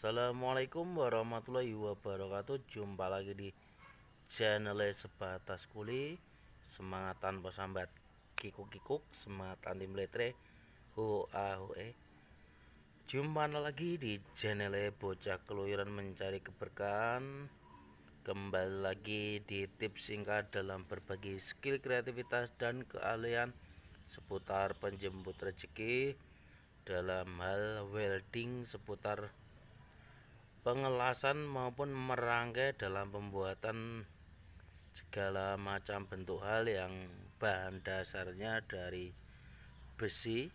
Assalamualaikum warahmatullahi wabarakatuh Jumpa lagi di channel Sebatas Kuli Semangat tanpa sambat Kikuk-kikuk Semangat anti meletre ho eh. Jumpa lagi di channel Bocah keluyuran mencari keberkahan Kembali lagi di tips singkat dalam berbagi skill kreativitas dan keahlian Seputar penjemput rezeki dalam hal welding seputar pengelasan maupun merangkai dalam pembuatan segala macam bentuk hal yang bahan dasarnya dari besi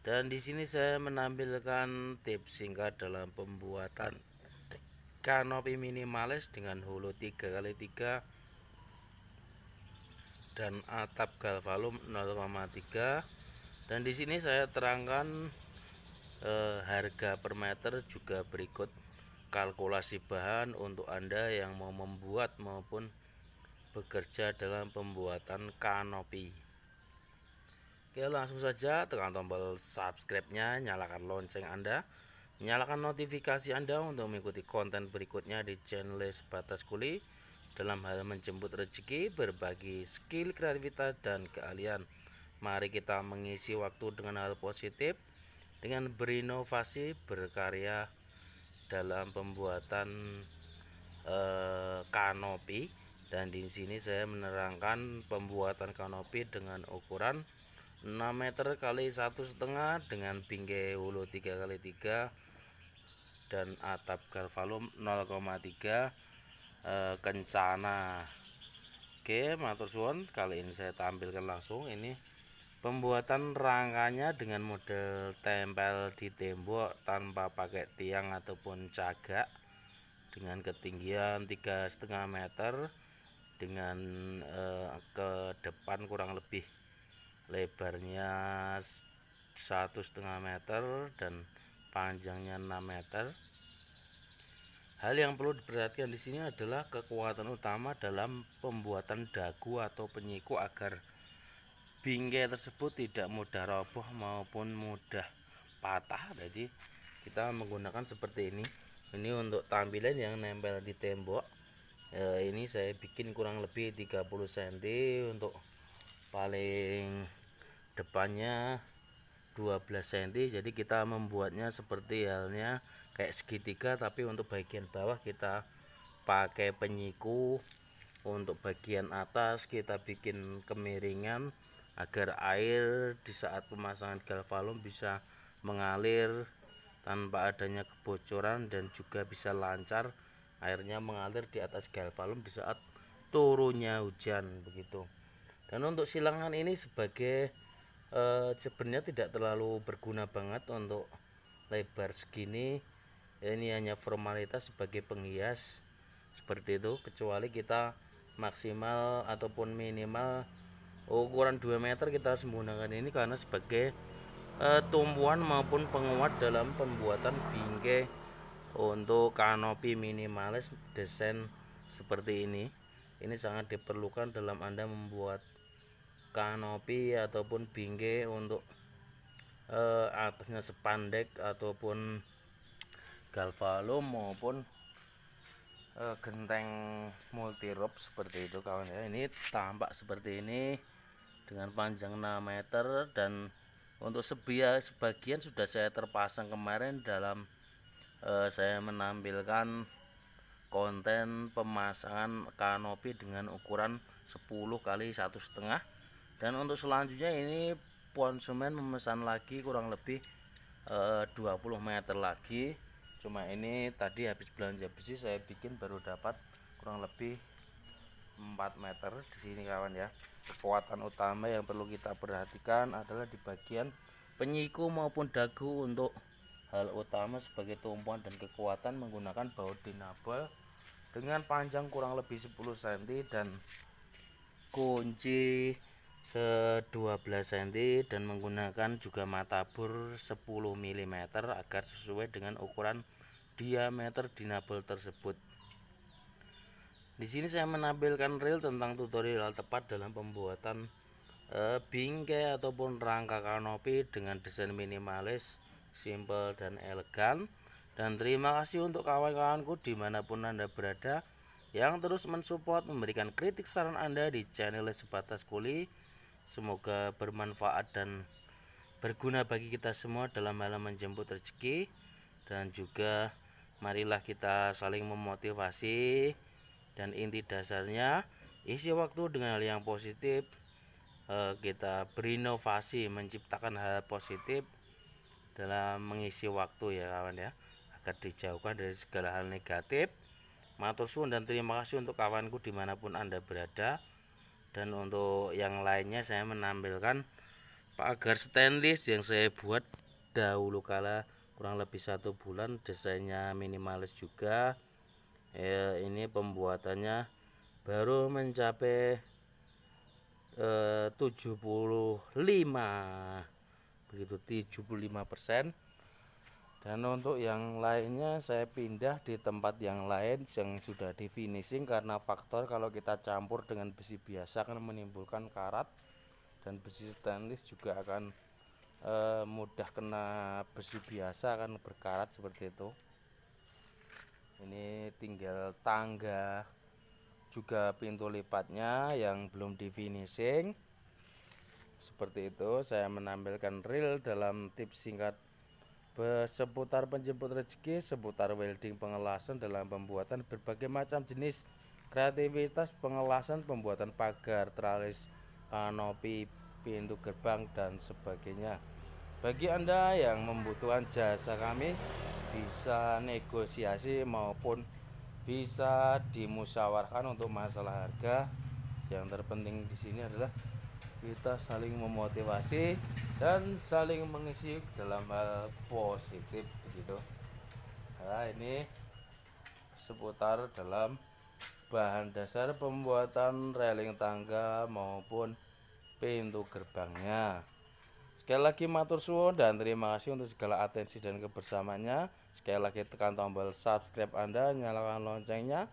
dan di sini saya menampilkan tips singkat dalam pembuatan kanopi minimalis dengan hulu 3x3 dan atap galvalum 0,3 dan di sini saya terangkan e, harga per meter juga berikut kalkulasi bahan untuk Anda yang mau membuat maupun bekerja dalam pembuatan kanopi. Oke, langsung saja tekan tombol subscribe-nya, nyalakan lonceng Anda, nyalakan notifikasi Anda untuk mengikuti konten berikutnya di channel Sebatas Kuli dalam hal menjemput rezeki, berbagi skill, kreativitas dan keahlian. Mari kita mengisi waktu dengan hal positif dengan berinovasi, berkarya, dalam pembuatan eh, kanopi dan di sini saya menerangkan pembuatan kanopi dengan ukuran 6 meter kali satu setengah dengan pinggir hulu 3 kali 3 dan atap galvalum 0,3 e, kencana oke matur suwun kali ini saya tampilkan langsung ini Pembuatan rangkanya dengan model tempel di tembok tanpa pakai tiang ataupun cagak dengan ketinggian tiga setengah meter dengan eh, ke depan kurang lebih lebarnya satu setengah meter dan panjangnya 6 meter. Hal yang perlu diperhatikan di sini adalah kekuatan utama dalam pembuatan dagu atau penyiku agar bingkai tersebut tidak mudah roboh maupun mudah patah jadi kita menggunakan seperti ini ini untuk tampilan yang nempel di tembok e, ini saya bikin kurang lebih 30 cm untuk paling depannya 12 cm jadi kita membuatnya seperti halnya kayak segitiga tapi untuk bagian bawah kita pakai penyiku untuk bagian atas kita bikin kemiringan agar air di saat pemasangan galvalum bisa mengalir tanpa adanya kebocoran dan juga bisa lancar airnya mengalir di atas galvalum di saat turunnya hujan begitu dan untuk silangan ini sebagai e, sebenarnya tidak terlalu berguna banget untuk lebar segini ini hanya formalitas sebagai penghias seperti itu kecuali kita maksimal ataupun minimal Ukuran 2 meter kita harus menggunakan ini karena sebagai e, tumpuan maupun penguat dalam pembuatan bingkai untuk kanopi minimalis desain seperti ini. Ini sangat diperlukan dalam Anda membuat kanopi ataupun bingkai untuk e, atasnya spandek ataupun galvalo maupun eh, genteng multi rope seperti itu kawan ya ini tampak seperti ini dengan panjang 6 meter dan untuk sebia, sebagian sudah saya terpasang kemarin dalam eh, saya menampilkan konten pemasangan kanopi dengan ukuran 10 kali satu setengah dan untuk selanjutnya ini konsumen memesan lagi kurang lebih e, eh, 20 meter lagi cuma ini tadi habis belanja besi saya bikin baru dapat kurang lebih 4 meter di sini kawan ya Kekuatan utama yang perlu kita perhatikan adalah di bagian penyiku maupun dagu untuk hal utama sebagai tumpuan dan kekuatan menggunakan baut dinabel dengan panjang kurang lebih 10 cm dan kunci se-12 cm dan menggunakan juga mata bor 10 mm agar sesuai dengan ukuran diameter dinabel tersebut. Di sini saya menampilkan reel tentang tutorial tepat dalam pembuatan e, bingkai ataupun rangka kanopi dengan desain minimalis, simple dan elegan. Dan terima kasih untuk kawan-kawanku dimanapun Anda berada yang terus mensupport memberikan kritik saran Anda di channel Sebatas Kuli. Semoga bermanfaat dan berguna bagi kita semua dalam hal menjemput rezeki dan juga marilah kita saling memotivasi dan inti dasarnya isi waktu dengan hal yang positif eh, kita berinovasi menciptakan hal positif dalam mengisi waktu ya kawan ya agar dijauhkan dari segala hal negatif matur suwun dan terima kasih untuk kawanku dimanapun anda berada dan untuk yang lainnya saya menampilkan pagar stainless yang saya buat dahulu kala kurang lebih satu bulan desainnya minimalis juga ya ini pembuatannya baru mencapai eh, 75 begitu 75 persen dan untuk yang lainnya saya pindah di tempat yang lain yang sudah di finishing karena faktor kalau kita campur dengan besi biasa akan menimbulkan karat dan besi stainless juga akan e, mudah kena besi biasa akan berkarat seperti itu ini tinggal tangga juga pintu lipatnya yang belum di finishing seperti itu saya menampilkan reel dalam tips singkat seputar penjemput rezeki seputar welding pengelasan dalam pembuatan berbagai macam jenis kreativitas pengelasan pembuatan pagar tralis kanopi pintu gerbang dan sebagainya bagi anda yang membutuhkan jasa kami bisa negosiasi maupun bisa dimusyawarahkan untuk masalah harga. Yang terpenting di sini adalah kita saling memotivasi dan saling mengisi dalam hal positif begitu. Nah, ini seputar dalam bahan dasar pembuatan railing tangga maupun pintu gerbangnya. Sekali lagi matur suwun dan terima kasih untuk segala atensi dan kebersamaannya. Sekali lagi tekan tombol subscribe Anda, nyalakan loncengnya,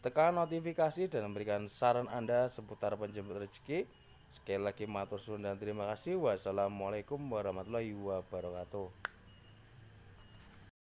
tekan notifikasi dan berikan saran Anda seputar penjemput rezeki. Sekali lagi matur suwun dan terima kasih. Wassalamualaikum warahmatullahi wabarakatuh.